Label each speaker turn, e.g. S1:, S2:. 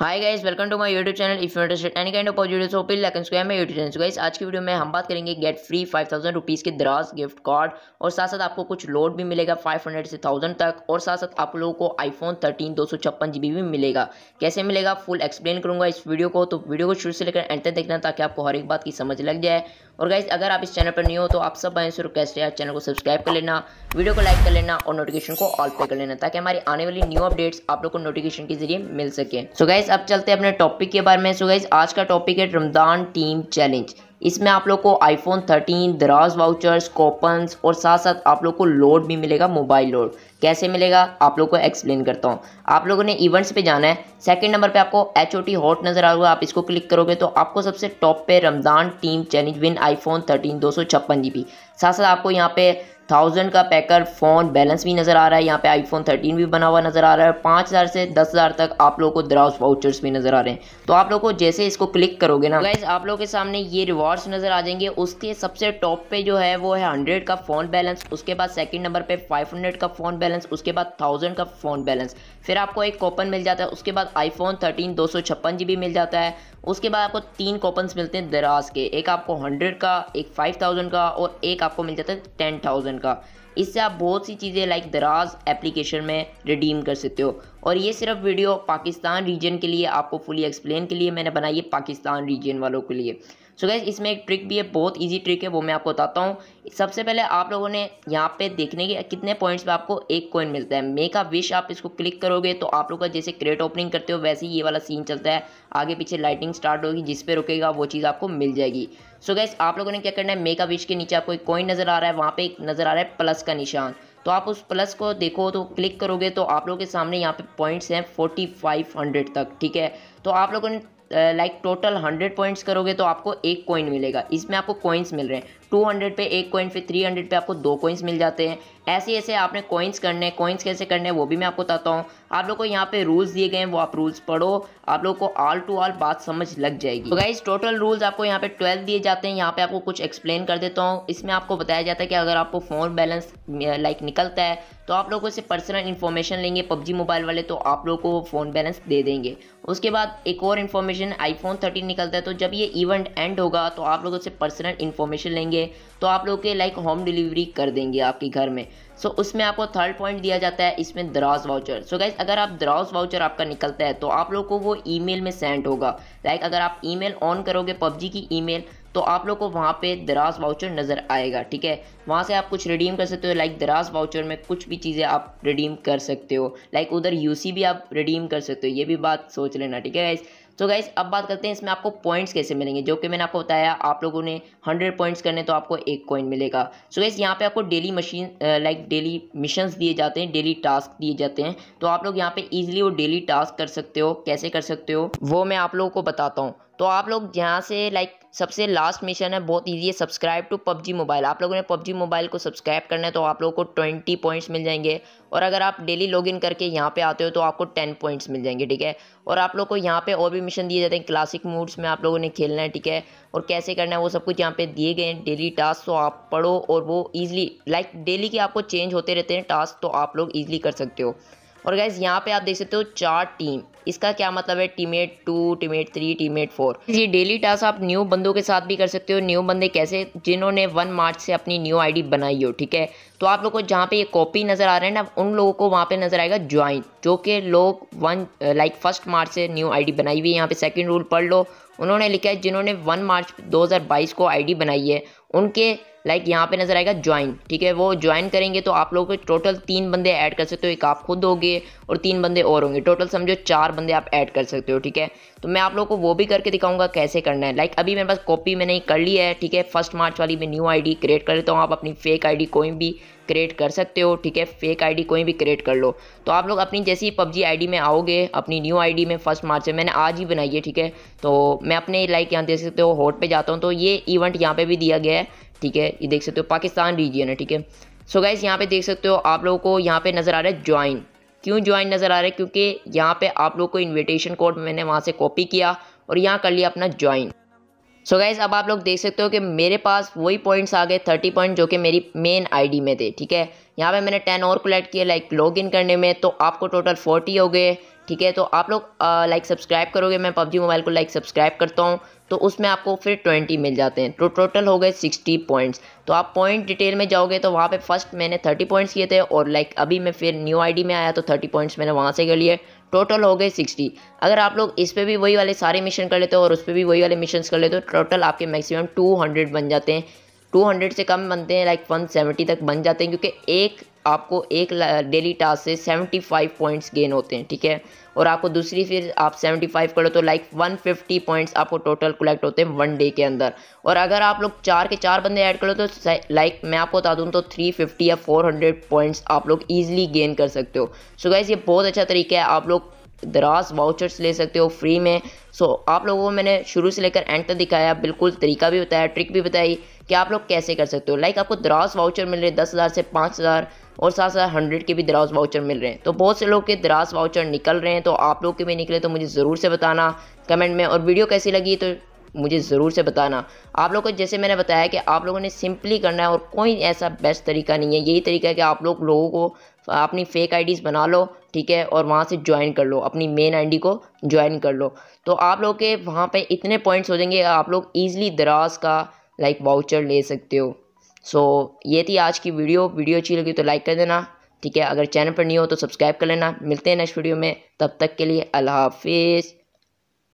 S1: hi guys welcome to my YouTube channel if interested any kind of positive so pill लेकिन square में YouTube channel guys आज की video में हम बात करेंगे get free five thousand rupees के द्रास गिफ्ट कार्ड और साथ साथ आपको कुछ लोड भी मिलेगा फाइव हंड्रेड से थाउजेंड तक और साथ साथ आप लोगों को आईफोन थर्टीन दो सौ छप्पन जी बी भी मिलेगा कैसे मिलेगा फुल एक्सप्लेन करूँगा इस वीडियो को तो वीडियो को शुरू से लेकर एंड तक देखना ताकि आपको हर एक बात की समझ लग जाए और गाइज अगर आप इस चैनल पर नहीं हो तो आप सब भाई से रिक्वेस्ट है चैनल को सब्सक्राइब कर लेना वीडियो को लाइक कर लेना और नोटिफिकेशन को ऑल पे कर लेना ताकि हमारी आने वाली न्यू अपडेट्स आप लोग को नोटिफिकेशन के जरिए मिल सके सो गाइज अब चलते हैं अपने टॉपिक के बारे में सो गाइज आज का टॉपिक है रमदान टीम चैलेंज इसमें आप लोग को आईफोन 13 दराज वाउचर्स कोपन्स और साथ साथ आप लोग को लोड भी मिलेगा मोबाइल लोड कैसे मिलेगा आप लोग को एक्सप्लेन करता हूँ आप लोगों ने इवेंट्स पे जाना है सेकंड नंबर पे आपको एच ओ टी हॉट नज़र आ आप इसको क्लिक करोगे तो आपको सबसे टॉप पे Ramzan team challenge win iPhone 13 दो सौ छप्पन जी साथ साथ आपको यहाँ पे थाउजेंड का पैकर फ़ोन बैलेंस भी नज़र आ रहा है यहाँ पे आईफोन 13 भी बना हुआ नज़र आ रहा है पाँच हज़ार से दस हज़ार तक आप लोगों को द्राउस वाउचर्स भी नज़र आ रहे हैं तो आप लोग को जैसे इसको क्लिक करोगे ना गाइज आप लोगों के सामने ये रिवॉर्ड्स नज़र आ जाएंगे उसके सबसे टॉप पे जो है वो है हंड्रेड का फ़ोन बैलेंस उसके बाद सेकेंड नंबर पर फाइव का फ़ोन बैलेंस उसके बाद थाउजेंड का फ़ोन बैलेंस फिर आपको एक कॉपन मिल जाता है उसके बाद आई फोन थर्टीन दो मिल जाता है उसके बाद आपको तीन कॉपन्स मिलते हैं दराज के एक आपको हंड्रेड का एक फाइव का और एक आपको मिल जाता है टेन थाउजेंड का इससे आप बहुत सी चीज़ें लाइक दराज एप्लीकेशन में रिडीम कर सकते हो और ये सिर्फ वीडियो पाकिस्तान रीजन के लिए आपको फुली एक्सप्लेन के लिए मैंने बनाई है पाकिस्तान रीजन वालों के लिए सो गैस इसमें एक ट्रिक भी है बहुत ईजी ट्रिक है वो मैं आपको बताता हूँ सबसे पहले आप लोगों ने यहाँ पे देखने के कितने पॉइंट्स पे आपको एक कॉइन मिलता है मेक आ विश आप इसको क्लिक करोगे तो आप लोग का जैसे क्रेट ओपनिंग करते हो वैसे ही ये वाला सीन चलता है आगे पीछे लाइटिंग स्टार्ट होगी जिस पे रुकेगा वो चीज़ आपको मिल जाएगी सो गैस आप लोगों ने क्या करना है मेक आ विश के नीचे आपको एक कॉइन नज़र आ रहा है वहाँ पे एक नज़र आ रहा है प्लस का निशान तो आप उस प्लस को देखो तो क्लिक करोगे तो आप लोगों के सामने यहाँ पे पॉइंट्स हैं हंड्रेड तक ठीक है तो आप लोगों ने लाइक टोटल हंड्रेड पॉइंट्स करोगे तो आपको एक कॉइन मिलेगा इसमें आपको कॉइन्स मिल रहे हैं 200 पे एक कॉइन फिर 300 पे आपको दो कॉइन्स मिल जाते हैं ऐसे ऐसे आपने कॉइन्स करने कॉइन्स कैसे करने वो भी मैं आपको बताता हूँ आप लोग को यहाँ पे रूल्स दिए गए हैं वो आप रूल्स पढ़ो आप लोग को ऑल टू ऑल बात समझ लग जाएगी तो गाइज टोटल रूल्स आपको यहाँ पे 12 दिए जाते हैं यहाँ पे आपको कुछ एक्सप्लेन कर देता हूँ इसमें आपको बताया जाता है कि अगर आपको फ़ोन बैलेंस लाइक निकलता है तो आप लोगों से पर्सनल इन्फॉर्मेशन लेंगे पबजी मोबाइल वाले तो आप लोग को फ़ोन बैलेंस दे देंगे उसके बाद एक और इन्फॉर्मेशन आईफोन थर्टीन निकलता है तो जब ये इवेंट एंड होगा तो आप लोगों से पर्सनल इन्फॉर्मेशन लेंगे करेंगे तो आप लोग के लाइक होम डिलीवरी कर देंगे आपके घर में सो so, उसमें आपको थर्ड पॉइंट दिया जाता है इसमें द्रास वाउचर सो so, गाइज अगर आप द्रास वाउचर आपका निकलता है तो आप लोग को वो ईमेल में सेंड होगा लाइक अगर आप ईमेल ऑन करोगे पबजी की ईमेल तो आप लोग को वहाँ पे दराज वाउचर नज़र आएगा ठीक है वहाँ से आप कुछ रिडीम कर सकते हो लाइक दराज वाउचर में कुछ भी चीज़ें आप रिडीम कर सकते हो लाइक उधर यूसी भी आप रिडीम कर सकते हो ये भी बात सोच लेना ठीक है गाइज़ तो गाइज अब बात करते हैं इसमें आपको पॉइंट्स कैसे मिलेंगे जो कि मैंने आपको बताया आप लोगों ने हंड्रेड पॉइंट्स करने तो आपको एक कॉइन मिलेगा सो गाइज यहाँ पे आपको daily machine like daily missions दिए जाते हैं डेली टास्क दिए जाते हैं तो आप लोग यहाँ पे ईजिली वो डेली टास्क कर सकते हो कैसे कर सकते हो वो मैं आप लोगों को बताता हूँ तो आप लोग यहाँ से लाइक सबसे लास्ट मिशन है बहुत ईजी है सब्सक्राइब टू पबजी मोबाइल आप लोगों ने पबजी मोबाइल को सब्सक्राइब करना है तो आप लोगों को ट्वेंटी पॉइंट्स मिल जाएंगे और अगर आप डेली लॉगिन करके यहाँ पे आते हो तो आपको टेन पॉइंट्स मिल जाएंगे ठीक है और आप लोग को यहाँ पे और भी मिशन दिए जाते हैं क्लासिक मूड्स में आप लोगों ने खेलना है ठीक है और कैसे करना है वो सब कुछ यहाँ पे दिए गए हैं डेली टास्क तो आप पढ़ो और वो ईजिली लाइक डेली के आपको चेंज होते रहते हैं टास्क तो आप लोग ईजिली कर सकते हो और गैस यहाँ पे आप देख सकते हो चार टीम इसका क्या मतलब है teammate two teammate three teammate four ये डेली टास्क आप न्यू बंदों के साथ भी कर सकते हो न्यू बंदे कैसे जिन्होंने वन मार्च से अपनी न्यू आईडी बनाई हो ठीक है तो आप लोगों को जहाँ पे ये कॉपी नज़र आ रहे हैं ना उन लोगों को वहाँ पे नज़र आएगा ज्वाइन जो कि लोग वन लाइक फर्स्ट मार्च से न्यू आई बनाई हुई है यहाँ पे सेकेंड रूल पढ़ लो उन्होंने लिखा है जिन्होंने वन मार्च दो को आई बनाई है उनके लाइक like यहाँ पे नज़र आएगा ज्वाइन ठीक है वो ज्वाइन करेंगे तो आप लोग टोटल तीन बंदे ऐड कर सकते हो एक आप खुद होगे और तीन बंदे और होंगे टोटल समझो चार बंदे आप ऐड कर सकते हो ठीक है तो मैं आप लोग को वो भी करके दिखाऊंगा कैसे करना है लाइक like अभी मेरे पास कॉपी मैंने कर ली है ठीक है फर्स्ट मार्च वाली मैं न्यू डी क्रिएट कर लेता हूँ आप अपनी फेक डी कोई भी क्रिएट कर सकते हो ठीक है फेक डी कोई भी क्रिएट कर लो तो आप लोग अपनी जैसी पबजी डी में आओगे अपनी न्यू डी में फर्स्ट मार्च से मैंने आज ही बनाई है ठीक है तो मैं अपने लाइक यहाँ देख सकते हो हॉट पर जाता हूँ तो ये इवेंट यहाँ पर भी दिया गया है ठीक है ये देख सकते हो पाकिस्तान रीजियन है ठीक है सो गाइज यहाँ पे देख सकते हो आप लोगों को यहाँ पे नज़र आ रहा है ज्वाइन क्यों ज्वाइन नज़र आ रहा है क्योंकि यहाँ पे आप लोग को इनविटेशन कोड मैंने वहाँ से कॉपी किया और यहाँ कर लिया अपना ज्वाइन सो गाइज़ अब आप लोग देख सकते हो कि मेरे पास वही पॉइंट्स आ गए थर्टी पॉइंट जो कि मेरी मेन आई में थे ठीक है यहाँ पर मैंने टेन और कलेक्ट किया लाइक लॉग करने में तो आपको टोटल फोर्टी हो गए ठीक है तो आप लोग लाइक सब्सक्राइब करोगे मैं पबजी मोबाइल को लाइक सब्सक्राइब करता हूँ तो उसमें आपको फिर ट्वेंटी मिल जाते हैं तो टोटल हो गए सिक्सटी पॉइंट्स तो आप पॉइंट डिटेल में जाओगे तो वहाँ पे फर्स्ट मैंने थर्टी पॉइंट्स किए थे और लाइक अभी मैं फिर न्यू आईडी में आया तो थर्टी पॉइंट्स मैंने वहाँ से कर लिए टोटल हो गए सिक्सटी अगर आप लोग इस पर भी वही वाले सारे मिशन कर लेते हो और उस पर भी वही वाले मिशन कर लेते हो टोटल आपके मैक्सिमम टू हंड्रेड बन जाते हैं टू हंड्रेड से कम बनते हैं लाइक वन सेवेंटी तक बन जाते हैं क्योंकि एक आपको एक डेली टास्क से 75 पॉइंट्स गेन होते हैं ठीक है और आपको दूसरी फिर आप 75 करो तो लाइक 150 पॉइंट्स आपको टोटल कलेक्ट होते हैं वन डे के अंदर और अगर आप लोग चार के चार बंदे ऐड करो तो लाइक मैं आपको बता दूँ तो 350 या 400 पॉइंट्स आप लोग ईजिली गेन कर सकते हो सो गाइज़ ये बहुत अच्छा तरीका है आप लोग दराज वाउचर्स ले सकते हो फ्री में सो so, आप लोगों को मैंने शुरू से लेकर एंड तक दिखाया बिल्कुल तरीका भी बताया ट्रिक भी बताई कि आप लोग कैसे कर सकते हो लाइक like, आपको दराज वाउचर मिल रहे दस हज़ार से पाँच हज़ार और साथ साथ हंड्रेड के भी दराज वाउचर मिल रहे हैं तो बहुत से लोग के दराज वाउचर निकल रहे हैं तो आप लोग के भी निकले तो मुझे ज़रूर से बताना कमेंट में और वीडियो कैसी लगी तो मुझे ज़रूर से बताना आप लोगों को जैसे मैंने बताया कि आप लोगों ने सिंपली करना है और कोई ऐसा बेस्ट तरीका नहीं है यही तरीका है कि आप लोग लोगों को अपनी फेक आईडीज़ बना लो ठीक है और वहाँ से ज्वाइन कर लो अपनी मेन आईडी को ज्वाइन कर लो तो आप लोग के वहाँ पे इतने पॉइंट्स हो जाएंगे आप लोग ईजिली दराज का लाइक वाउचर ले सकते हो सो ये थी आज की वीडियो वीडियो अच्छी लगी तो लाइक कर देना ठीक है अगर चैनल पर नहीं हो तो सब्सक्राइब कर लेना मिलते हैं नेक्स्ट वीडियो में तब तक के लिए अल्लाह हाफिज़